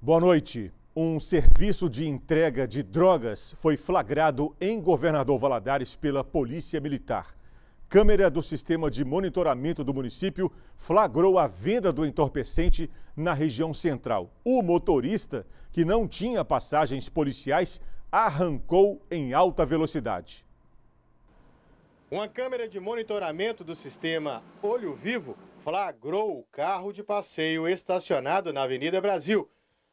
Boa noite. Um serviço de entrega de drogas foi flagrado em Governador Valadares pela Polícia Militar. Câmera do sistema de monitoramento do município flagrou a venda do entorpecente na região central. O motorista, que não tinha passagens policiais, arrancou em alta velocidade. Uma câmera de monitoramento do sistema Olho Vivo flagrou o carro de passeio estacionado na Avenida Brasil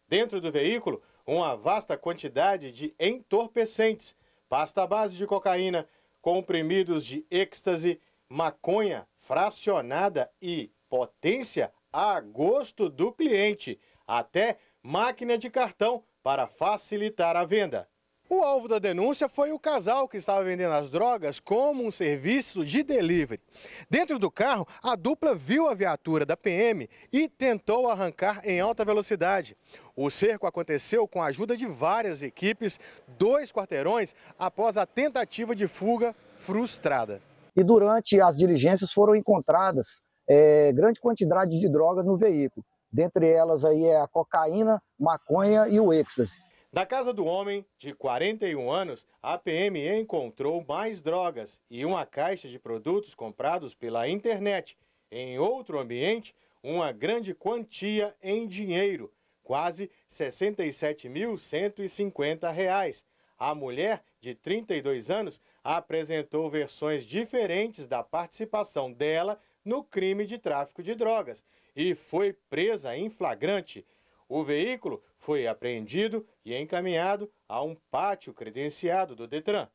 dentro do veículo uma vasta quantidade de entorpecentes, pasta base de cocaína, comprimidos de êxtase, maconha fracionada e potência a gosto do cliente, até máquina de cartão para facilitar a venda. O alvo da denúncia foi o casal que estava vendendo as drogas como um serviço de delivery. Dentro do carro, a dupla viu a viatura da PM e tentou arrancar em alta velocidade. O cerco aconteceu com a ajuda de várias equipes, dois quarteirões, após a tentativa de fuga frustrada. E durante as diligências foram encontradas é, grande quantidade de drogas no veículo. Dentre elas aí é a cocaína, maconha e o êxtase. Na casa do homem, de 41 anos, a PM encontrou mais drogas e uma caixa de produtos comprados pela internet. Em outro ambiente, uma grande quantia em dinheiro, quase R$ 67.150. A mulher, de 32 anos, apresentou versões diferentes da participação dela no crime de tráfico de drogas e foi presa em flagrante. O veículo foi apreendido e encaminhado a um pátio credenciado do Detran.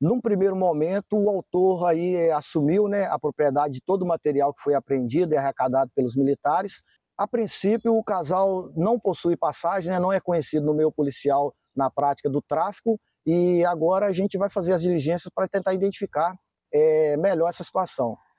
Num primeiro momento, o autor aí eh, assumiu né, a propriedade de todo o material que foi apreendido e arrecadado pelos militares. A princípio, o casal não possui passagem, né, não é conhecido no meio policial na prática do tráfico, e agora a gente vai fazer as diligências para tentar identificar é, melhor essa situação.